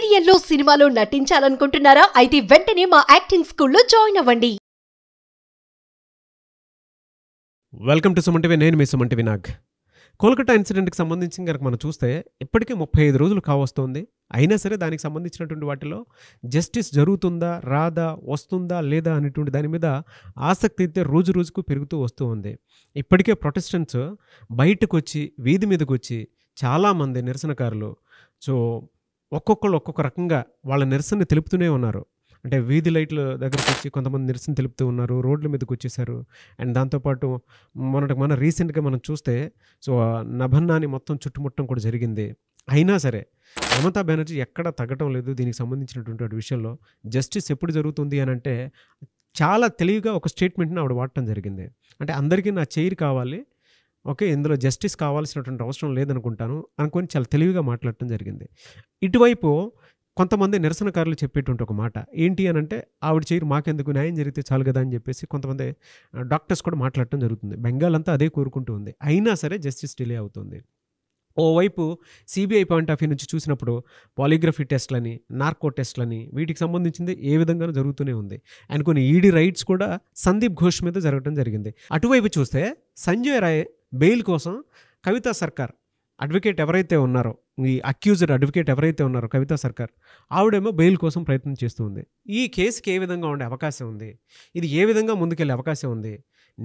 సీరియల్లో సినిమాలో నటించాలనుకుంటున్నారా అయితే వెంటనే మా యాక్టింగ్ స్కూల్లో జాయిన్ అవ్వండి వెల్కమ్ టు సుమంటివి నేను మీ సుమంటి వినాగ్ కోల్కతా ఇన్సిడెంట్కి సంబంధించి కనుక మనం చూస్తే ఇప్పటికే ముప్పై ఐదు రోజులు కావస్తుంది అయినా సరే దానికి సంబంధించినటువంటి వాటిలో జస్టిస్ జరుగుతుందా రాదా వస్తుందా లేదా అనేటువంటి దాని మీద ఆసక్తి అయితే రోజు రోజుకు పెరుగుతూ వస్తూ ఉంది ఇప్పటికే ప్రొటెస్టెంట్స్ బయటకు వచ్చి వీధి మీదకు వచ్చి చాలామంది నిరసనకారులు సో ఒక్కొక్కళ్ళు ఒక్కొక్క రకంగా వాళ్ళ నిరసన తెలుపుతూనే ఉన్నారు అంటే వీధి లైట్ల దగ్గరకు వచ్చి కొంతమంది నిరసన తెలుపుతూ ఉన్నారు రోడ్ల మీదకి వచ్చేసారు అండ్ దాంతోపాటు మొన్నటి మన రీసెంట్గా మనం చూస్తే సో నభన్నాని మొత్తం చుట్టుముట్టం కూడా జరిగింది అయినా సరే మమతా బెనర్జీ ఎక్కడ తగ్గటం లేదు దీనికి సంబంధించినటువంటి విషయంలో జస్టిస్ ఎప్పుడు జరుగుతుంది అని అంటే చాలా తెలివిగా ఒక స్టేట్మెంట్ని ఆవిడ వాడటం జరిగింది అంటే అందరికీ నా చైర్ కావాలి ఓకే ఇందులో జస్టిస్ కావాల్సినటువంటి అవసరం లేదనుకుంటాను అనుకొని చాలా తెలివిగా మాట్లాడటం జరిగింది ఇటువైపు కొంతమంది నిరసనకారులు చెప్పేటువంటి ఒక మాట ఏంటి అని అంటే ఆవిడ చేయరు మాకెందుకు న్యాయం జరిగితే చాలు కదా అని చెప్పేసి కొంతమంది డాక్టర్స్ కూడా మాట్లాడటం జరుగుతుంది బెంగాల్ అంతా అదే కోరుకుంటూ ఉంది అయినా సరే జస్టిస్ డిలే అవుతుంది ఓవైపు సిబిఐ పాయింట్ ఆఫ్ వ్యూ నుంచి చూసినప్పుడు పాలిగ్రఫీ టెస్ట్లని నార్కో టెస్ట్లని వీటికి సంబంధించింది ఏ విధంగానూ జరుగుతూనే ఉంది అండ్ కొన్ని ఈడీ రైట్స్ కూడా సందీప్ ఘోష్ మీద జరగడం జరిగింది అటువైపు చూస్తే సంజయ్ రాయ్ బెయిల్ కోసం కవితా సర్కార్ అడ్వకేట్ ఎవరైతే ఉన్నారో ఈ అక్యూజ్డ్ అడ్వకేట్ ఎవరైతే ఉన్నారో కవితా సర్కార్ ఆవిడేమో బెయిల్ కోసం ప్రయత్నం చేస్తూ ఉంది ఈ కేసుకి ఏ విధంగా ఉండే అవకాశం ఉంది ఇది ఏ విధంగా ముందుకెళ్ళే అవకాశం ఉంది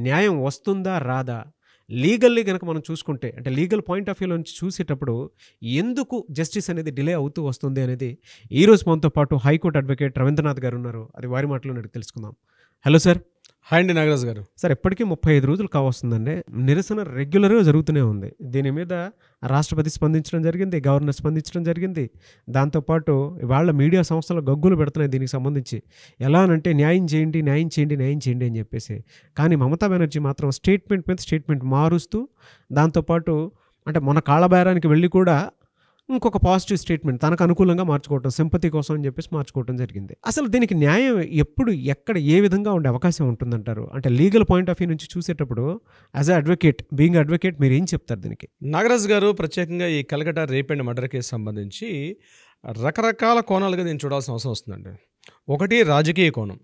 న్యాయం వస్తుందా రాదా లీగల్లీ కనుక మనం చూసుకుంటే అంటే లీగల్ పాయింట్ ఆఫ్ వ్యూలో నుంచి చూసేటప్పుడు ఎందుకు జస్టిస్ అనేది డిలే అవుతూ వస్తుంది అనేది ఈరోజు మనతో పాటు హైకోర్టు అడ్వకేట్ రవీంద్రనాథ్ గారు ఉన్నారు అది వారి మాటలో నేను తెలుసుకుందాం హలో సార్ హాయ్ అండి నాగరాజ్ గారు సార్ ఎప్పటికీ ముప్పై ఐదు రోజులు కావస్తుందండి నిరసన రెగ్యులర్గా జరుగుతూనే ఉంది దీని మీద రాష్ట్రపతి స్పందించడం జరిగింది గవర్నర్ స్పందించడం జరిగింది దాంతోపాటు వాళ్ళ మీడియా సంస్థలు గగ్గులు పెడుతున్నాయి దీనికి సంబంధించి ఎలా అంటే న్యాయం చేయండి న్యాయం చేయండి న్యాయం చేయండి అని చెప్పేసి కానీ మమతా బెనర్జీ మాత్రం స్టేట్మెంట్ మీద స్టేట్మెంట్ మారుస్తూ దాంతోపాటు అంటే మన కాళ్ళబేరానికి వెళ్ళి కూడా ఇంకొక పాజిటివ్ స్టేట్మెంట్ తనకు అనుకూలంగా మార్చుకోవటం సింపతి కోసం అని చెప్పేసి మార్చుకోవటం జరిగింది అసలు దీనికి న్యాయం ఎప్పుడు ఎక్కడ ఏ విధంగా ఉండే అవకాశం ఉంటుందంటారు అంటే లీగల్ పాయింట్ ఆఫ్ వ్యూ నుంచి చూసేటప్పుడు as a advocate being advocate మీరు ఏం చెప్తారు దీనికి నాగరాజ్ గారు ప్రత్యేకంగా ఈ Kolkata rape and murder case సంబంధించి రకరకాల కోణాలుగా నేను చూడాల్సిన అవసరం వస్తుందండి ఒకటి రాజకీయ కోణం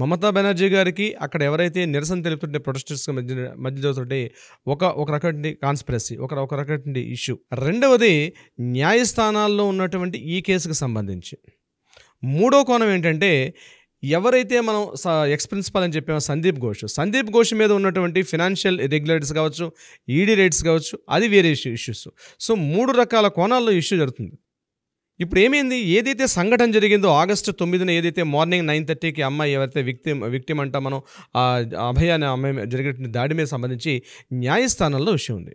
మమతా బెనర్జీ గారికి అక్కడ ఎవరైతే నిరసన తెలుపుతుంటే ప్రొటెస్టర్స్ మధ్య మధ్య జరుగుతుంటే ఒక ఒక రకమైన కాన్స్పిరసీ ఒక ఒక రకమైన ఇష్యూ రెండవది న్యాయస్థానాల్లో ఉన్నటువంటి ఈ కేసుకు సంబంధించి మూడో కోణం ఏంటంటే ఎవరైతే మనం ఎక్స్ ప్రిన్సిపల్ అని చెప్పామో సందీప్ ఘోష్ సందీప్ ఘోష్ మీద ఉన్నటువంటి ఫినాన్షియల్ రెగ్యులేటర్స్ కావచ్చు ఈడీ e రేట్స్ కావచ్చు అది వేరే ఇష్యూ ఇష్యూస్ సో మూడు రకాల కోణాల్లో ఇష్యూ జరుగుతుంది ఇప్పుడు ఏమైంది ఏదైతే సంఘటన జరిగిందో ఆగస్టు తొమ్మిదిన ఏదైతే మార్నింగ్ నైన్ థర్టీకి అమ్మాయి ఎవరైతే విక్టిమ్ విక్టిమ్ అంటా మనం అభయ అనే అమ్మాయి జరిగినటువంటి దాడి మీద సంబంధించి న్యాయస్థానంలో విషయం ఉంది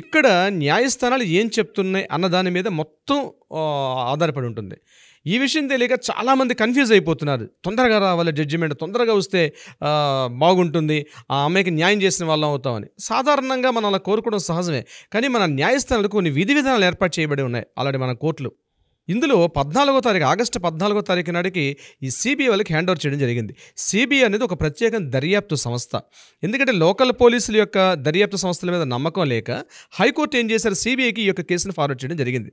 ఇక్కడ న్యాయస్థానాలు ఏం చెప్తున్నాయి అన్న దాని మీద మొత్తం ఆధారపడి ఉంటుంది ఈ విషయం తెలియక చాలామంది కన్ఫ్యూజ్ అయిపోతున్నారు తొందరగా రావాలి జడ్జిమెంట్ తొందరగా వస్తే బాగుంటుంది ఆ అమ్మాయికి న్యాయం చేసిన వాళ్ళం అవుతామని సాధారణంగా మనం అలా కోరుకోవడం సహజమే కానీ మన న్యాయస్థానాలకు కొన్ని విధి విధానాలు ఏర్పాటు చేయబడి ఉన్నాయి అలాంటి మన కోర్టులు ఇందులో పద్నాలుగో తారీఖు ఆగస్టు పద్నాలుగో తారీఖు నాటికి ఈ సిబిఐ వాళ్ళకి హ్యాండ్ ఓవర్ చేయడం జరిగింది సిబిఐ అనేది ఒక ప్రత్యేక దర్యాప్తు సంస్థ ఎందుకంటే లోకల్ పోలీసుల యొక్క దర్యాప్తు సంస్థల మీద నమ్మకం లేక హైకోర్టు ఏం చేశారు సిబిఐకి ఈ యొక్క కేసును ఫార్వర్డ్ చేయడం జరిగింది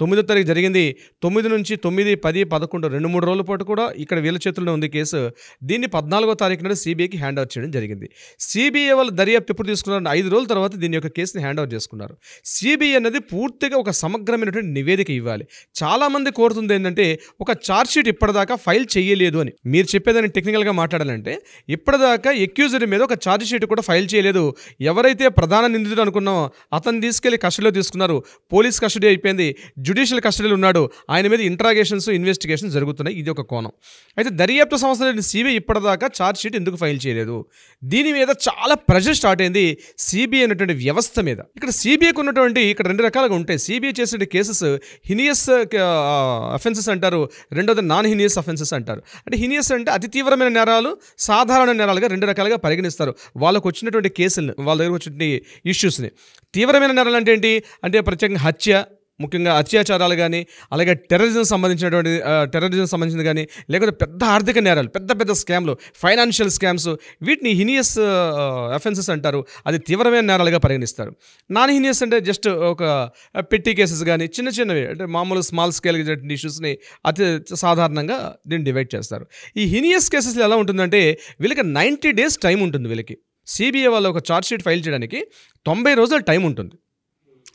తొమ్మిదో తారీఖు జరిగింది తొమ్మిది నుంచి తొమ్మిది పది పదకొండు రెండు మూడు రోజుల పాటు కూడా ఇక్కడ వీళ్ళ చేతుల్లో ఉంది కేసు దీన్ని పద్నాలుగో తారీఖు నాడు సిబిఐకి హ్యాండ్ ఓవర్ చేయడం జరిగింది సిబిఐ వాళ్ళు దర్యాప్తు ఎప్పుడు తీసుకున్నారు ఐదు రోజుల తర్వాత దీని యొక్క కేసుని హ్యాండ్ ఓవర్ చేసుకున్నారు సిబిఐ అనేది పూర్తిగా ఒక సమగ్రమైనటువంటి నివేదిక ఇవ్వాలి చాలామంది కోరుతుంది ఏంటంటే ఒక ఛార్జ్షీట్ ఇప్పటిదాకా ఫైల్ చేయలేదు అని మీరు చెప్పేదాన్ని టెక్నికల్గా మాట్లాడాలంటే ఇప్పటిదాకా ఎక్యూజర్ మీద ఒక ఛార్జ్షీట్ కూడా ఫైల్ చేయలేదు ఎవరైతే ప్రధాన నిందితుడు అనుకున్నామో అతను తీసుకెళ్లి కస్టడీలో తీసుకున్నారు పోలీస్ కస్టడీ అయిపోయింది జ్యుడిషియల్ కస్టడీలో ఉన్నాడు ఆయన మీద ఇంట్రాగేషన్స్ ఇన్వెస్టిగేషన్ జరుగుతున్నాయి ఇది ఒక కోణం అయితే దర్యాప్తు సంస్థలైన సిబిఐ ఇప్పటిదాకా ఛార్జ్ షీట్ ఎందుకు ఫైల్ చేయలేదు దీని మీద చాలా ప్రెషర్ స్టార్ట్ అయింది సిబిఐ అనేటువంటి వ్యవస్థ మీద ఇక్కడ సిబిఐకి ఉన్నటువంటి ఇక్కడ రెండు రకాలుగా ఉంటాయి సిబిఐ చేసిన కేసెస్ హినియస్ అఫెన్సెస్ అంటారు రెండోది నాన్ హినియస్ అఫెన్సెస్ అంటారు అంటే హినియస్ అంటే అతి తీవ్రమైన నేరాలు సాధారణ నేరాలుగా రెండు రకాలుగా పరిగణిస్తారు వాళ్ళకు వచ్చినటువంటి కేసులను వాళ్ళ దగ్గర వచ్చినటువంటి ఇష్యూస్ని తీవ్రమైన నేరాలు అంటే ఏంటి అంటే ప్రత్యేకంగా హత్య ముఖ్యంగా అత్యాచారాలు కానీ అలాగే టెర్రరిజం సంబంధించినటువంటి టెర్రరిజం సంబంధించింది కానీ లేకపోతే పెద్ద ఆర్థిక నేరాలు పెద్ద పెద్ద స్కామ్లు ఫైనాన్షియల్ స్కామ్స్ వీటిని హినియస్ అఫెన్సెస్ అంటారు అది తీవ్రమైన నేరాలుగా పరిగణిస్తారు నాన్ హినియస్ అంటే జస్ట్ ఒక పెట్టి కేసెస్ కానీ చిన్న చిన్నవి అంటే మామూలు స్మాల్ స్కేల్ ఇష్యూస్ని అతి సాధారణంగా దీన్ని డివైడ్ చేస్తారు ఈ హినియస్ కేసెస్లో ఎలా ఉంటుందంటే వీళ్ళకి నైంటీ డేస్ టైం ఉంటుంది వీళ్ళకి సిబిఐ వాళ్ళు ఒక చార్జ్ షీట్ ఫైల్ చేయడానికి తొంభై రోజుల టైం ఉంటుంది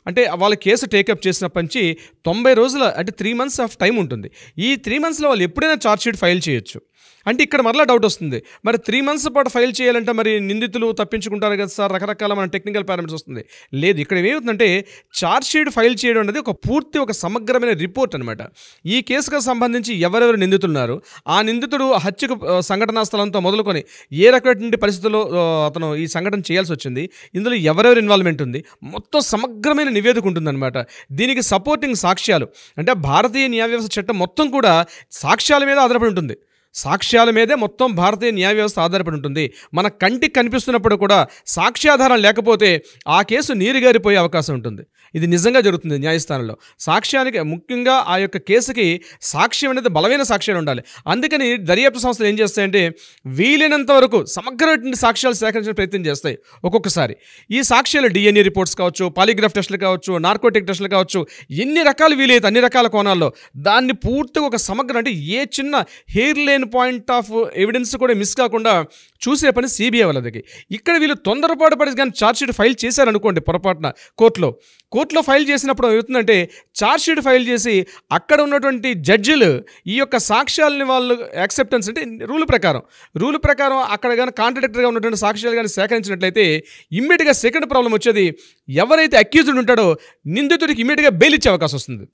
అంటే వాళ్ళ కేసు టేకప్ చేసినప్పటి నుంచి తొంభై రోజుల అంటే త్రీ మంత్స్ ఆఫ్ టైం ఉంటుంది ఈ త్రీ మంత్స్లో వాళ్ళు ఎప్పుడైనా ఛార్జ్ షీట్ ఫైల్ చేయొచ్చు అంటే ఇక్కడ మరలా డౌట్ వస్తుంది మరి త్రీ మంత్స్ పాటు ఫైల్ చేయాలంటే మరి నిందితులు తప్పించుకుంటారు కదా సార్ రకరకాల మన టెక్నికల్ పారామీటర్స్ వస్తుంది లేదు ఇక్కడ ఏమవుతుందంటే షీట్ ఫైల్ చేయడం అనేది ఒక పూర్తి ఒక సమగ్రమైన రిపోర్ట్ అనమాట ఈ కేసుకు సంబంధించి ఎవరెవరు నిందితులున్నారు ఆ నిందితుడు హత్యకు సంఘటనా స్థలంతో మొదలుకొని ఏ రకమైనటువంటి పరిస్థితుల్లో అతను ఈ సంఘటన చేయాల్సి వచ్చింది ఇందులో ఎవరెవరు ఇన్వాల్వ్మెంట్ ఉంది మొత్తం సమగ్రమైన నివేదిక ఉంటుందన్నమాట దీనికి సపోర్టింగ్ సాక్ష్యాలు అంటే భారతీయ న్యాయ వ్యవస్థ చట్టం మొత్తం కూడా సాక్ష్యాల మీద ఆధారపడి ఉంటుంది సాక్ష్యాల మీదే మొత్తం భారతీయ న్యాయ వ్యవస్థ ఆధారపడి ఉంటుంది మన కంటికి కనిపిస్తున్నప్పుడు కూడా సాక్ష్యాధారం లేకపోతే ఆ కేసు నీరుగారిపోయే అవకాశం ఉంటుంది ఇది నిజంగా జరుగుతుంది న్యాయస్థానంలో సాక్ష్యానికి ముఖ్యంగా ఆ యొక్క కేసుకి సాక్ష్యం అనేది బలమైన సాక్ష్యాలు ఉండాలి అందుకని దర్యాప్తు సంస్థలు ఏం చేస్తాయంటే వీలైనంత వరకు సమగ్రమైన సాక్ష్యాలు సేకరించే ప్రయత్నం చేస్తాయి ఒక్కొక్కసారి ఈ సాక్ష్యాలు డిఎన్ఏ రిపోర్ట్స్ కావచ్చు పాలిగ్రాఫ్ టెస్టులు కావచ్చు నార్కోటిక్ టెస్టులు కావచ్చు ఎన్ని రకాలు వీలైతే అన్ని రకాల కోణాల్లో దాన్ని పూర్తిగా ఒక సమగ్ర అంటే ఏ చిన్న hair line nutrition point of evidence కూడా మిస్ కాకుండా చూసే పని సిబిఐ వాళ్ళ ఇక్కడ వీళ్ళు తొందరపాటు పడి కానీ ఛార్జ్షీట్ ఫైల్ చేశారనుకోండి పొరపాటున కోర్టులో కోర్టులో ఫైల్ చేసినప్పుడు ఏమవుతుందంటే ఛార్జ్షీట్ ఫైల్ చేసి అక్కడ ఉన్నటువంటి జడ్జిలు ఈ యొక్క సాక్ష్యాలని వాళ్ళు యాక్సెప్టెన్స్ అంటే రూల్ ప్రకారం రూల్ ప్రకారం అక్కడ కానీ కాంట్రాక్టర్గా ఉన్నటువంటి సాక్ష్యాలు కానీ సేకరించినట్లయితే ఇమ్మీడియట్గా సెకండ్ ప్రాబ్లం వచ్చేది ఎవరైతే అక్యూజ్డ్ ఉంటాడో నిందితుడికి ఇమ్మీడియట్గా బెయిల్ ఇచ్చే అవకాశం వస్తుంది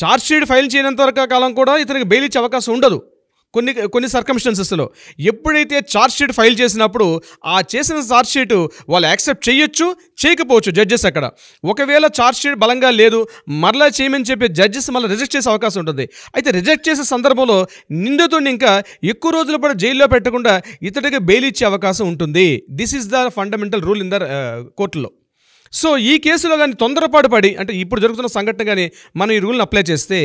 ఛార్జ్షీట్ hmm. ఫైల్ చేయనంత వరకు కాలం కూడా ఇతనికి బెయిల్ ఇచ్చే అవకాశం ఉండదు కొన్ని కొన్ని సర్కమ్స్టెన్సెస్లో ఎప్పుడైతే ఛార్జ్ షీట్ ఫైల్ చేసినప్పుడు ఆ చేసిన ఛార్జ్ షీట్ వాళ్ళు యాక్సెప్ట్ చేయొచ్చు చేయకపోవచ్చు జడ్జెస్ అక్కడ ఒకవేళ ఛార్జ్ షీట్ బలంగా లేదు మరలా చేయమని చెప్పి జడ్జెస్ మళ్ళీ రిజెక్ట్ చేసే అవకాశం ఉంటుంది అయితే రిజెక్ట్ చేసే సందర్భంలో నిందితుడిని ఇంకా ఎక్కువ రోజులు కూడా జైల్లో పెట్టకుండా ఇతడికి బెయిల్ ఇచ్చే అవకాశం ఉంటుంది this is the fundamental rule in the కోర్టులో సో ఈ కేసులో కానీ తొందరపాటు పడి అంటే ఇప్పుడు జరుగుతున్న సంఘటన కానీ మనం ఈ రూల్ని అప్లై చేస్తే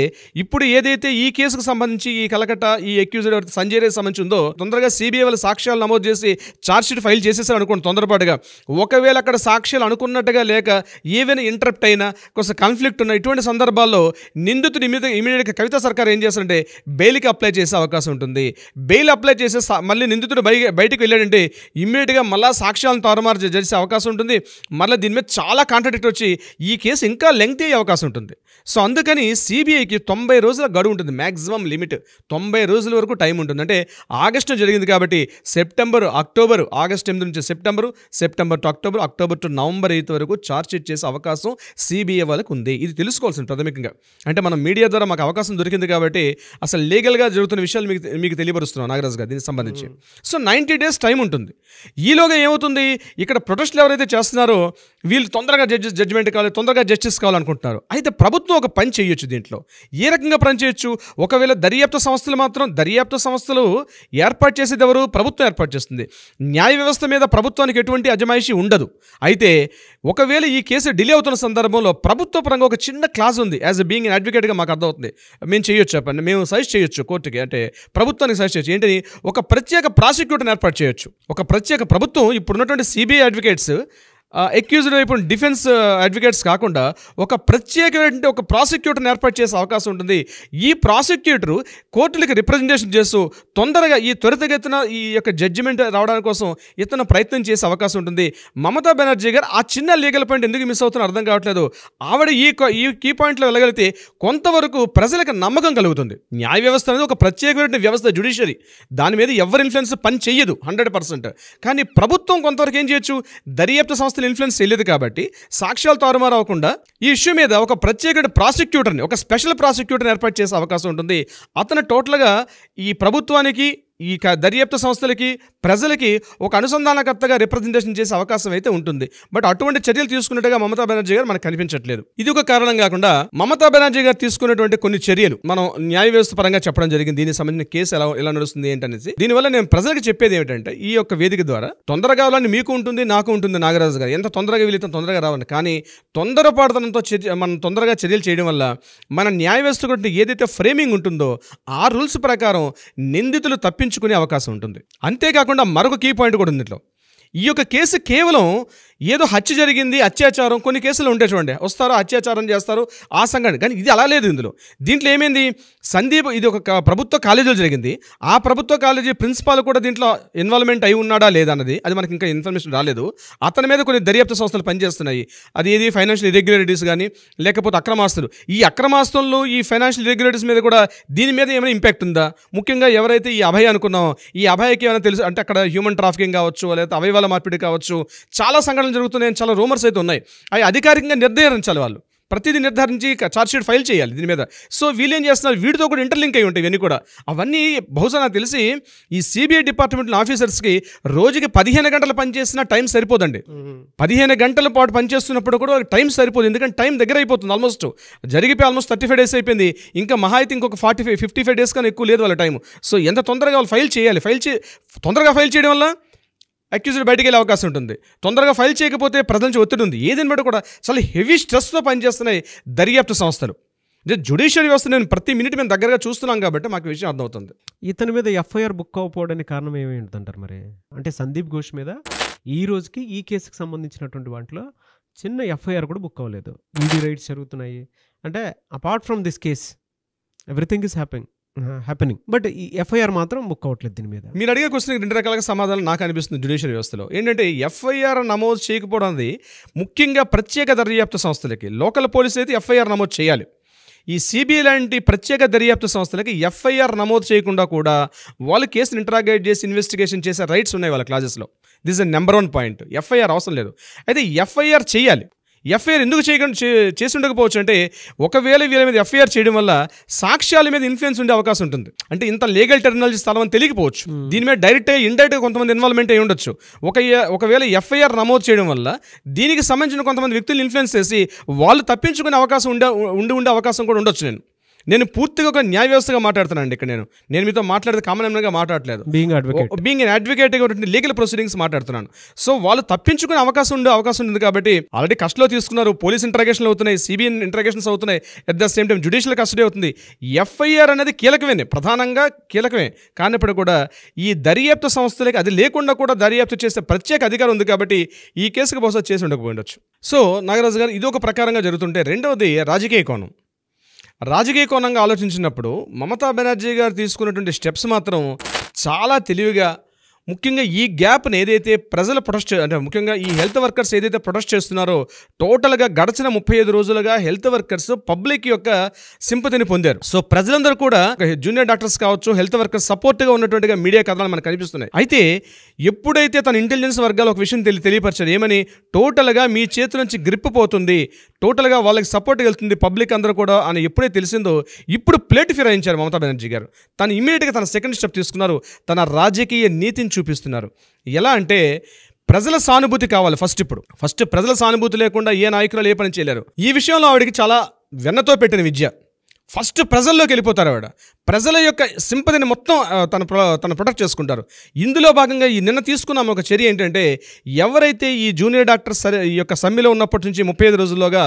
ఇప్పుడు ఏదైతే ఈ కేసుకు సంబంధించి ఈ కలకట్ట ఈ అక్యూజ్డ్ ఎవరైతే సంజయ్ రేస్ సంబంధించి ఉందో తొందరగా సిబిఐ వాళ్ళ సాక్ష్యాలు నమోదు చేసి ఛార్జ్షీట్ ఫైల్ చేసేసారు అనుకోండి తొందరపాటుగా ఒకవేళ అక్కడ సాక్ష్యాలు అనుకున్నట్టుగా లేక ఏవైనా ఇంటరప్ట్ అయినా కొంచెం కాన్ఫ్లిక్ట్ ఉన్న ఇటువంటి సందర్భాల్లో నిందితుడు ఇమీడియట్ ఇమీడియట్గా కవిత సర్కార్ ఏం చేస్తారంటే బెయిల్కి అప్లై చేసే అవకాశం ఉంటుంది బెయిల్ అప్లై చేసే మళ్ళీ నిందితుడు బయటకు వెళ్ళాడంటే ఇమీడియట్గా మళ్ళీ సాక్ష్యాలను తారుమారు చేసే అవకాశం ఉంటుంది మళ్ళీ దీని మీద చాలా కాంట్రడిక్ట్ వచ్చి ఈ కేసు ఇంకా లెంగ్త్ అయ్యే అవకాశం ఉంటుంది సో అందుకని సిబిఐకి తొంభై రోజుల గడువు ఉంటుంది మ్యాక్సిమం లిమిట్ తొంభై రోజుల వరకు టైం ఉంటుంది అంటే ఆగస్టు జరిగింది కాబట్టి సెప్టెంబర్ అక్టోబర్ ఆగస్ట్ ఎనిమిది నుంచి September September to October October to November eighth వరకు ఛార్జ్షీట్ చేసే అవకాశం సిబిఐ వాళ్ళకు ఉంది ఇది తెలుసుకోవాల్సింది ప్రాథమికంగా అంటే మనం మీడియా ద్వారా మాకు అవకాశం దొరికింది కాబట్టి అసలు లీగల్గా జరుగుతున్న విషయాలు మీకు మీకు తెలియపరుస్తున్నాం నాగరాజు గారు దీనికి సంబంధించి సో నైంటీ డేస్ టైం ఉంటుంది ఈలోగా ఏమవుతుంది ఇక్కడ ప్రొటెస్ట్లు ఎవరైతే చేస్తున్నారో వీళ్ళు వీళ్ళు తొందరగా జడ్జెస్ జడ్జిమెంట్ కావాలి తొందరగా జస్టిస్ కావాలనుకుంటున్నారు అయితే ప్రభుత్వం ఒక పని చేయొచ్చు దీంట్లో ఏ రకంగా పని చేయొచ్చు ఒకవేళ దర్యాప్తు సంస్థలు మాత్రం దర్యాప్తు సంస్థలు ఏర్పాటు చేసేది ఎవరు ప్రభుత్వం ఏర్పాటు చేస్తుంది న్యాయ వ్యవస్థ మీద ప్రభుత్వానికి ఎటువంటి అజమాయిషి ఉండదు అయితే ఒకవేళ ఈ కేసు డిలే అవుతున్న సందర్భంలో ప్రభుత్వ పరంగా ఒక చిన్న క్లాస్ ఉంది యాజ్ ఎ బీయింగ్ అడ్వకేట్గా మాకు అర్థమవుతుంది మేము చేయొచ్చు చెప్పండి మేము సజెస్ట్ చేయొచ్చు కోర్టుకి అంటే ప్రభుత్వానికి సజెస్ట్ చేయొచ్చు ఏంటని ఒక ప్రత్యేక ప్రాసిక్యూటర్ని ఏర్పాటు చేయొచ్చు ఒక ప్రత్యేక ప్రభుత్వం ఇప్పుడున్నటువంటి సిబిఐ అడ్వకేట్స్ ఎక్యూజ్డ్ ఇప్పుడు డిఫెన్స్ అడ్వకేట్స్ కాకుండా ఒక ప్రత్యేకమైన ఒక ప్రాసిక్యూటర్ని ఏర్పాటు చేసే అవకాశం ఉంటుంది ఈ ప్రాసిక్యూటరు కోర్టులకి రిప్రజెంటేషన్ చేస్తూ తొందరగా ఈ త్వరితగతిన ఈ యొక్క జడ్జిమెంట్ రావడానికి కోసం ఇతను ప్రయత్నం చేసే అవకాశం ఉంటుంది మమతా బెనర్జీ గారు ఆ చిన్న లీగల్ పాయింట్ ఎందుకు మిస్ అవుతుందో అర్థం కావట్లేదు ఆవిడ ఈ ఈ కీ పాయింట్లో వెళ్ళగలిగితే కొంతవరకు ప్రజలకు నమ్మకం కలుగుతుంది న్యాయ వ్యవస్థ అనేది ఒక ప్రత్యేకమైన వ్యవస్థ జ్యుడిషియరీ దాని మీద ఎవరు ఇన్ఫ్లుయెన్స్ పని చెయ్యదు హండ్రెడ్ పర్సెంట్ కానీ ప్రభుత్వం కొంతవరకు ఏం చేయొచ్చు దర్యాప్తు సంస్థ అసలు ఇన్ఫ్లుయెన్స్ తెలియదు కాబట్టి సాక్ష్యాలు తారుమారు అవ్వకుండా ఈ ఇష్యూ మీద ఒక ప్రత్యేక ప్రాసిక్యూటర్ని ఒక స్పెషల్ ప్రాసిక్యూటర్ని ఏర్పాటు చేసే అవకాశం ఉంటుంది అతను టోటల్గా ఈ ప్రభుత్వానికి ఈ దర్యాప్తు సంస్థలకి ప్రజలకి ఒక అనుసంధానకర్తగా రిప్రజెంటేషన్ చేసే అవకాశం అయితే ఉంటుంది బట్ అటువంటి చర్యలు తీసుకున్నట్టుగా మమతా బెనర్జీ గారు మనకు కనిపించట్లేదు ఇది ఒక కారణం కాకుండా మమతా బెనర్జీ గారు తీసుకున్నటువంటి కొన్ని చర్యలు మనం న్యాయ వ్యవస్థ పరంగా చెప్పడం జరిగింది దీనికి సంబంధించిన కేసు ఎలా ఎలా నడుస్తుంది ఏంటనేసి దీనివల్ల నేను ప్రజలకు చెప్పేది ఏమిటంటే ఈ యొక్క వేదిక ద్వారా తొందరగా అవ్వాలని మీకు ఉంటుంది నాకు ఉంటుంది నాగరాజు గారు ఎంత తొందరగా వీలైతే తొందరగా రావాలి కానీ పాడతనంతో చర్య మనం తొందరగా చర్యలు చేయడం వల్ల మన న్యాయ వ్యవస్థ ఏదైతే ఫ్రేమింగ్ ఉంటుందో ఆ రూల్స్ ప్రకారం నిందితులు తప్పించు తప్పించుకునే అవకాశం ఉంటుంది అంతేకాకుండా మరొక కీ పాయింట్ కూడా ఉంది ఇంట్లో ఈ యొక్క కేసు కేవలం ఏదో హత్య జరిగింది అత్యాచారం కొన్ని కేసులు ఉంటాయి చూడండి వస్తారు అత్యాచారం చేస్తారు ఆ సంఘటన కానీ ఇది అలా లేదు ఇందులో దీంట్లో ఏమైంది సందీప్ ఇది ఒక ప్రభుత్వ కాలేజీలో జరిగింది ఆ ప్రభుత్వ కాలేజీ ప్రిన్సిపాల్ కూడా దీంట్లో ఇన్వాల్వ్మెంట్ అయి ఉన్నాడా లేదన్నది అది మనకి ఇంకా ఇన్ఫర్మేషన్ రాలేదు అతని మీద కొన్ని దర్యాప్తు సంస్థలు పనిచేస్తున్నాయి అది ఏది ఫైనాన్షియల్ ఇరెగ్యులరిటీస్ కానీ లేకపోతే అక్రమాస్తులు ఈ అక్రమాస్తులు ఈ ఫైనాన్షియల్ ఇరెగ్యులరిటీస్ మీద కూడా దీని మీద ఏమైనా ఇంపాక్ట్ ఉందా ముఖ్యంగా ఎవరైతే ఈ అభయ అనుకున్నామో ఈ అభయకి ఏమైనా తెలుసు అంటే అక్కడ హ్యూమన్ ట్రాఫికింగ్ కావచ్చు లేకపోతే అవయవాల మార్పిడి కావచ్చు చాలా సంఘటన ప్రకటనలు జరుగుతున్నాయని చాలా రూమర్స్ అయితే ఉన్నాయి అవి అధికారికంగా నిర్ధారించాలి వాళ్ళు ప్రతిదీ నిర్ధారించి ఛార్జ్షీట్ ఫైల్ చేయాలి దీని మీద సో ఏం చేస్తున్నారు వీటితో కూడా ఇంటర్లింక్ అయి ఉంటాయి ఇవన్నీ కూడా అవన్నీ బహుశా నాకు తెలిసి ఈ సిబిఐ డిపార్ట్మెంట్లో ఆఫీసర్స్కి రోజుకి పదిహేను గంటలు పనిచేసిన టైం సరిపోదండి పదిహేను గంటల పాటు పనిచేస్తున్నప్పుడు కూడా టైం సరిపోదు ఎందుకంటే టైం దగ్గర అయిపోతుంది ఆల్మోస్ట్ జరిగిపోయి ఆల్మోస్ట్ థర్టీ ఫైవ్ డేస్ అయిపోయింది ఇంకా మహా అయితే ఇంకొక forty five fifty five days కానీ ఎక్కువ లేదు వాళ్ళ టైం సో ఎంత తొందరగా వాళ్ళు ఫైల్ చేయాలి ఫైల్ చే తొందరగా ఫైల్ చేయడం వల్ల అక్యూజ్డ్ బయటికి వెళ్ళే అవకాశం ఉంటుంది తొందరగా ఫైల్ చేయకపోతే ప్రజల నుంచి ఒత్తిడి ఉంది ఏదైనా బట్టి కూడా చాలా హెవీ స్ట్రెస్తో పనిచేస్తున్నాయి దర్యాప్తు సంస్థలు జుడిషియల్ వ్యవస్థ నేను ప్రతి మినిట్ మేము దగ్గరగా చూస్తున్నాం కాబట్టి మాకు విషయం అర్థమవుతుంది ఇతని మీద ఎఫ్ఐఆర్ బుక్ అవ్వకపోవడానికి కారణం ఏమి ఉంటుందంటారు మరి అంటే సందీప్ ఘోష్ మీద ఈ రోజుకి ఈ కేసుకి సంబంధించినటువంటి వాటిలో చిన్న ఎఫ్ఐఆర్ కూడా బుక్ అవ్వలేదు ఈడీ రైడ్స్ జరుగుతున్నాయి అంటే apart from this case everything is happing happening uh, but ఈ ఎఫ్ఐఆర్ మాత్రం బుక్ అవ్వట్లేదు దీని మీద మీరు అడిగే క్వశ్చన్ రెండు రకాలుగా సమాధానం నాకు అనిపిస్తుంది జుడిషియల్ వ్యవస్థలో ఏంటంటే ఎఫ్ఐఆర్ నమోదు చేయకపోవడం అనేది ముఖ్యంగా ప్రత్యేక దర్యాప్తు సంస్థలకి లోకల్ పోలీసులు అయితే ఎఫ్ఐఆర్ నమోదు చేయాలి ఈ సిబిఐ లాంటి ప్రత్యేక దర్యాప్తు సంస్థలకి ఎఫ్ఐఆర్ నమోదు చేయకుండా కూడా వాళ్ళు కేసును ఇంటరాగేట్ చేసి ఇన్వెస్టిగేషన్ చేసే రైట్స్ ఉన్నాయి వాళ్ళ క్లాసెస్లో this is number one point FIR అవసరం లేదు అయితే ఎఫ్ఐఆర్ చేయాలి ఎఫ్ఐఆర్ ఎందుకు చేయకుండా చేసి ఉండకపోవచ్చు అంటే ఒకవేళ వీళ్ళ మీద ఎఫ్ఐఆర్ చేయడం వల్ల సాక్ష్యాల మీద ఇన్ఫ్లుయెన్స్ ఉండే అవకాశం ఉంటుంది అంటే ఇంత లీగల్ టెక్నాలజీ స్థలం అని తెలియకపోవచ్చు hmm. దీని మీద డైరెక్ట్గా ఇండైరెక్ట్గా కొంతమంది ఇన్వాల్వ్మెంట్ అయి ఉండొచ్చు ఒక ఒకవేళ ఎఫ్ఐఆర్ నమోదు చేయడం వల్ల దీనికి సంబంధించిన కొంతమంది వ్యక్తులు ఇన్ఫ్లుయెన్స్ చేసి వాళ్ళు తప్పించుకునే అవకాశం ఉండే ఉండి ఉండే అవకాశం కూడా ఉండొచ్చు నేను నేను పూర్తిగా ఒక న్యాయ వ్యవస్థగా మాట్లాడుతున్నాను ఇక్కడ నేను నేను మీతో మాట్లాడేది కామన్ ఎంఎల్గా మాట్లాడలేదు బీయింగ్ అడ్వకేట్ బీయింగ్ ఉంటుంది లీగల్ ప్రొసీడింగ్స్ మాట్లాడుతున్నాను సో వాళ్ళు తప్పించుకునే అవకాశం ఉండే అవకాశం ఉంది కాబట్టి ఆల్రెడీ కస్టడీలో తీసుకున్నారు పోలీస్ ఇంటరాగేషన్లు అవుతున్నాయి సిబిఎన్ ఇంటరాగేషన్స్ అవుతున్నాయి at the same time judicial custody అవుతుంది ఎఫ్ఐఆర్ అనేది కీలకమే ప్రధానంగా కీలకమే కానప్పుడు కూడా ఈ దర్యాప్తు సంస్థలకి అది లేకుండా కూడా దర్యాప్తు చేసే ప్రత్యేక అధికారం ఉంది కాబట్టి ఈ కేసుకు బహుశా చేసి ఉండకపోయి ఉండొచ్చు సో నాగరాజు గారు ఇది ఒక ప్రకారంగా జరుగుతుంటే రెండవది రాజకీయ కోణం రాజకీయ కోణంగా ఆలోచించినప్పుడు మమతా బెనర్జీ గారు తీసుకున్నటువంటి స్టెప్స్ మాత్రం చాలా తెలివిగా ముఖ్యంగా ఈ గ్యాప్ని ఏదైతే ప్రజలు ప్రొటెస్ట్ అంటే ముఖ్యంగా ఈ హెల్త్ వర్కర్స్ ఏదైతే ప్రొటెస్ట్ చేస్తున్నారో టోటల్గా గడిచిన ముప్పై ఐదు రోజులుగా హెల్త్ వర్కర్స్ పబ్లిక్ యొక్క సింపతిని పొందారు సో ప్రజలందరూ కూడా జూనియర్ డాక్టర్స్ కావచ్చు హెల్త్ వర్కర్స్ సపోర్ట్గా ఉన్నటువంటిగా మీడియా కథలు మనకు కనిపిస్తున్నాయి అయితే ఎప్పుడైతే తన ఇంటెలిజెన్స్ వర్గాలు ఒక విషయం తెలియ తెలియపరిచారు ఏమని టోటల్గా మీ చేతి నుంచి గ్రిప్ పోతుంది టోటల్గా వాళ్ళకి సపోర్ట్ వెళ్తుంది పబ్లిక్ అందరూ కూడా అని ఎప్పుడైతే తెలిసిందో ఇప్పుడు ప్లేట్ ఫిరాయించారు మమతా బెనర్జీ గారు తను ఇమీడియట్గా తన సెకండ్ స్టెప్ తీసుకున్నారు తన రాజకీయ నీతిని చూపిస్తున్నారు ఎలా అంటే ప్రజల సానుభూతి కావాలి ఫస్ట్ ఇప్పుడు ఫస్ట్ ప్రజల సానుభూతి లేకుండా ఏ నాయకులు ఏ పని చేయలేరు ఈ విషయంలో ఆవిడికి చాలా వెన్నతో పెట్టిన విద్య ఫస్ట్ ప్రజల్లోకి వెళ్ళిపోతారు ఆవిడ ప్రజల యొక్క సింపతిని మొత్తం తన తను ప్రొటెక్ట్ చేసుకుంటారు ఇందులో భాగంగా ఈ నిన్న తీసుకున్నాము ఒక చర్య ఏంటంటే ఎవరైతే ఈ జూనియర్ డాక్టర్ సరే ఈ యొక్క సమ్మెలో ఉన్నప్పటి నుంచి ముప్పై ఐదు రోజుల్లోగా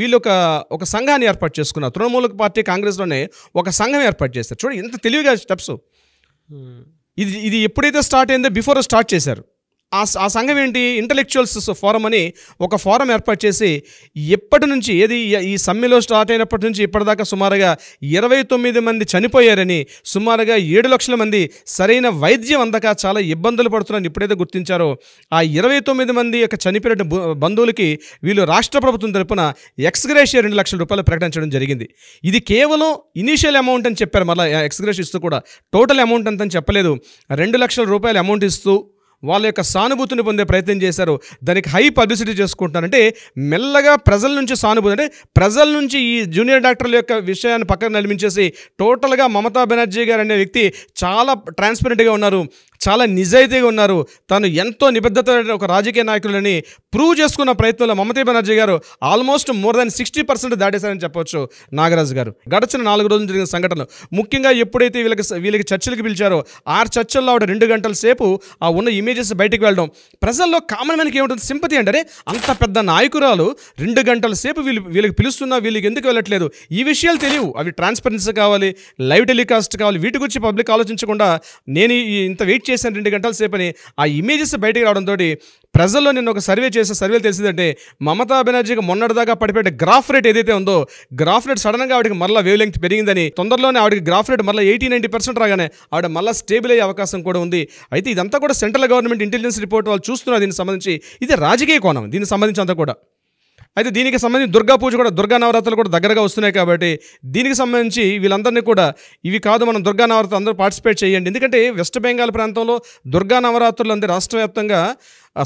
వీళ్ళు ఒక ఒక సంఘాన్ని ఏర్పాటు చేసుకున్నారు తృణమూల పార్టీ కాంగ్రెస్లోనే ఒక సంఘం ఏర్పాటు చేస్తారు చూడండి ఎంత తెలివిగా స్టెప్స్ ఇది ఇది ఎప్పుడైతే స్టార్ట్ అయిందో బిఫోర్ స్టార్ట్ చేశారు ఆ ఆ సంఘం ఏంటి ఇంటలెక్చువల్స్ ఫోరం అని ఒక ఫోరం ఏర్పాటు చేసి ఎప్పటి నుంచి ఏది ఈ సమ్మెలో స్టార్ట్ అయినప్పటి నుంచి ఇప్పటిదాకా సుమారుగా ఇరవై తొమ్మిది మంది చనిపోయారని సుమారుగా ఏడు లక్షల మంది సరైన వైద్యం అందక చాలా ఇబ్బందులు పడుతున్నారని ఎప్పుడైతే గుర్తించారో ఆ ఇరవై తొమ్మిది మంది యొక్క చనిపోయిన బంధువులకి వీళ్ళు రాష్ట్ర ప్రభుత్వం తరపున ఎక్స్గ్రేషియా రెండు లక్షల రూపాయలు ప్రకటించడం జరిగింది ఇది కేవలం ఇనీషియల్ అమౌంట్ అని చెప్పారు మళ్ళీ ఎక్స్గ్రేషియా ఇస్తూ కూడా టోటల్ అమౌంట్ అంతని చెప్పలేదు రెండు లక్షల రూపాయల అమౌంట్ ఇస్తూ వాళ్ళ యొక్క సానుభూతిని పొందే ప్రయత్నం చేశారు దానికి హై పబ్లిసిటీ చేసుకుంటున్నారంటే మెల్లగా ప్రజల నుంచి సానుభూతి అంటే ప్రజల నుంచి ఈ జూనియర్ డాక్టర్ల యొక్క విషయాన్ని పక్కన నలిపించేసి టోటల్గా మమతా బెనర్జీ గారు అనే వ్యక్తి చాలా ట్రాన్స్పరెంట్గా ఉన్నారు చాలా నిజాయితీగా ఉన్నారు తను ఎంతో నిబద్ధత ఒక రాజకీయ నాయకులని ప్రూవ్ చేసుకున్న ప్రయత్నంలో Mamata Banerjee garu almost more than sixty percent దాటేశారని చెప్పొచ్చు నాగరాజు గారు గడిచిన నాలుగు రోజులు జరిగిన సంఘటనలు ముఖ్యంగా ఎప్పుడైతే వీళ్ళకి వీళ్ళకి చర్చలకు పిలిచారో ఆ చర్చల్లో ఆవిడ రెండు గంటల సేపు ఆ ఉన్న ఇమేజెస్ బయటకు వెళ్ళడం ప్రజల్లో కామన్ మ్యాన్కి ఏముంటుంది సింపతి అంటే అంత పెద్ద నాయకురాలు రెండు గంటల సేపు వీళ్ళు వీళ్ళకి పిలుస్తున్నా వీళ్ళకి ఎందుకు వెళ్ళట్లేదు ఈ విషయాలు తెలియవు అవి ట్రాన్స్పరెన్సీ కావాలి లైవ్ టెలికాస్ట్ కావాలి వీటి గురించి పబ్లిక్ ఆలోచించకుండా నేను ఇంత వెయిట్ చేశాను రెండు గంటల సేపని ఆ ఇమేజెస్ బయటకు రావడంతో ప్రజల్లో నేను ఒక సర్వే చేసే సర్వేలు తెలిసిందంటే మమతా బెనర్జీకి మొన్నటిదాకా పడిపోయిన గ్రాఫ్ రేట్ ఏదైతే ఉందో గ్రాఫ్ రేట్ సడన్గా ఆవిడకి మళ్ళీ వేవ్ లెంగ్త్ పెరిగిందని తొందరలోనే ఆవిడకి గ్రాఫ్ రేట్ మళ్ళీ ఎయిటీ నైంటీ పర్సెంట్ రాగానే ఆవిడ మళ్ళీ స్టేబుల్ అయ్యే అవకాశం కూడా ఉంది అయితే ఇదంతా కూడా సెంట్రల్ గవర్నమెంట్ ఇంటెలిజెన్స్ రిపోర్ట్ వాళ్ళు చూస్తున్నారు దీనికి సంబంధించి ఇది రాజకీయ కోణం దీనికి సంబంధించి అంతా కూడా అయితే దీనికి సంబంధించి దుర్గా పూజ కూడా దుర్గా నవరాత్రులు కూడా దగ్గరగా వస్తున్నాయి కాబట్టి దీనికి సంబంధించి వీళ్ళందరినీ కూడా ఇవి కాదు మనం దుర్గా నవరాత్రులు అందరూ పార్టిసిపేట్ చేయండి ఎందుకంటే వెస్ట్ బెంగాల్ ప్రాంతంలో దుర్గా నవరాత్రులు అందరూ రాష్ట్ర వ్యాప్తంగా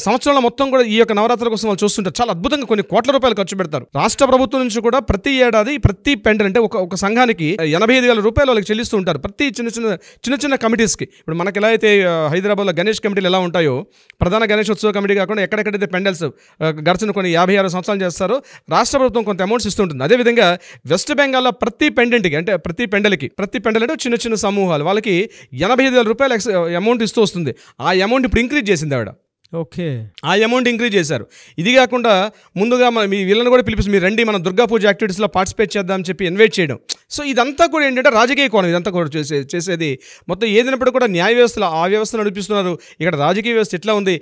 సంవత్సరంలో మొత్తం కూడా ఈ యొక్క నవరాత్రుల కోసం వాళ్ళు చూస్తుంటారు చాలా అద్భుతంగా కొన్ని కోట్ల రూపాయలు ఖర్చు పెడతారు రాష్ట్ర ప్రభుత్వం నుంచి కూడా ప్రతి ఏడాది ప్రతి పెండర్ అంటే ఒక ఒక సంఘానికి ఎనభై ఐదు వేల రూపాయలు వాళ్ళకి చెల్లిస్తూ ఉంటారు ప్రతి చిన్న చిన్న చిన్న చిన్న కమిటీస్కి ఇప్పుడు మనకి ఎలా అయితే హైదరాబాద్లో గణేష్ కమిటీలు ఎలా ఉంటాయో ప్రధాన గణేష్ ఉత్సవ కమిటీ కాకుండా ఎక్కడెక్కడైతే పెండల్స్ గడిచిన కొన్ని యాభై ఆరు సంవత్సరాలు చేస్తారో రాష్ట్ర ప్రభుత్వం కొంత అమౌంట్స్ ఇస్తుంటుంది అదేవిధంగా వెస్ట్ బెంగాల్లో ప్రతి పెండెంట్కి అంటే ప్రతి పెండలకి ప్రతి పెండల్ అంటే చిన్న చిన్న సమూహాలు వాళ్ళకి ఎనభై ఐదు వేల రూపాయలు అమౌంట్ ఇస్తూ వస్తుంది ఆ అమౌంట్ ఇప్పుడు ఇంక్రీజ్ చేసింది ఆవిడ ఓకే ఆ అమౌంట్ ఇంక్రీజ్ చేశారు ఇది కాకుండా ముందుగా మన మీ వీళ్ళని కూడా పిలిపిస్తే మీరు రండి మన దుర్గా పూజ యాక్టివిటీస్లో పార్టిసిపేట్ చేద్దామని చెప్పి ఇన్వైట్ చేయడం సో ఇదంతా కూడా ఏంటంటే రాజకీయ కోణం ఇదంతా కూడా చేసే చేసేది మొత్తం ఏదైనప్పుడు కూడా న్యాయ వ్యవస్థలో ఆ వ్యవస్థ నడిపిస్తున్నారు ఇక్కడ రాజకీయ వ్యవస్థ ఎట్లా ఉంది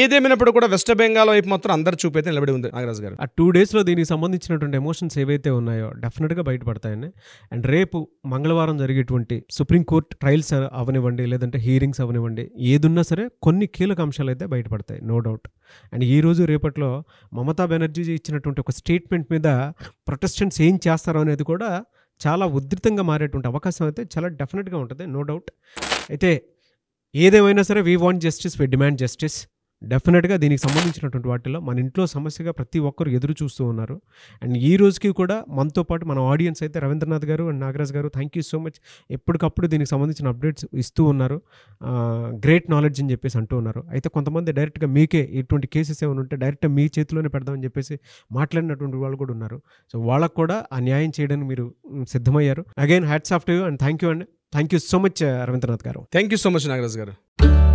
ఏదేమైనప్పుడు కూడా వెస్ట్ బెంగాల్ వైపు మొత్తం అందరు చూపైతే నిలబడి ఉంది నాగరాజు గారు ఆ టూ డేస్లో దీనికి సంబంధించినటువంటి ఎమోషన్స్ ఏవైతే ఉన్నాయో డెఫినెట్గా బయటపడతాయని అండ్ రేపు మంగళవారం జరిగేటువంటి సుప్రీంకోర్టు ట్రయల్స్ అవనివ్వండి లేదంటే హీరింగ్స్ అవనివ్వండి ఏదున్నా సరే కొన్ని కీలక అంశాలు అయితే బయటపడతాయి ఉపయోగపడతాయి నో డౌట్ అండ్ ఈరోజు రేపట్లో మమతా బెనర్జీ ఇచ్చినటువంటి ఒక స్టేట్మెంట్ మీద ప్రొటెస్టెంట్స్ ఏం చేస్తారో అనేది కూడా చాలా ఉధృతంగా మారేటువంటి అవకాశం అయితే చాలా డెఫినెట్గా ఉంటుంది నో డౌట్ అయితే ఏదేమైనా సరే we want justice we demand justice డెఫినెట్గా దీనికి సంబంధించినటువంటి వాటిలో మన ఇంట్లో సమస్యగా ప్రతి ఒక్కరు ఎదురు చూస్తూ ఉన్నారు అండ్ ఈ రోజుకి కూడా మనతో పాటు మన ఆడియన్స్ అయితే రవీంద్రనాథ్ గారు అండ్ నాగరాజ్ గారు థ్యాంక్ యూ సో మచ్ ఎప్పటికప్పుడు దీనికి సంబంధించిన అప్డేట్స్ ఇస్తూ ఉన్నారు గ్రేట్ నాలెడ్జ్ అని చెప్పేసి అంటూ ఉన్నారు అయితే కొంతమంది డైరెక్ట్గా మీకే ఇటువంటి కేసెస్ ఏమైనా ఉంటే డైరెక్ట్గా మీ చేతిలోనే పెడదామని చెప్పేసి మాట్లాడినటువంటి వాళ్ళు కూడా ఉన్నారు సో వాళ్ళకు కూడా ఆ న్యాయం చేయడానికి మీరు సిద్ధమయ్యారు again hats off to you and thank you and thank you so much Ravindranath garu thank you so much Nagaraj గారు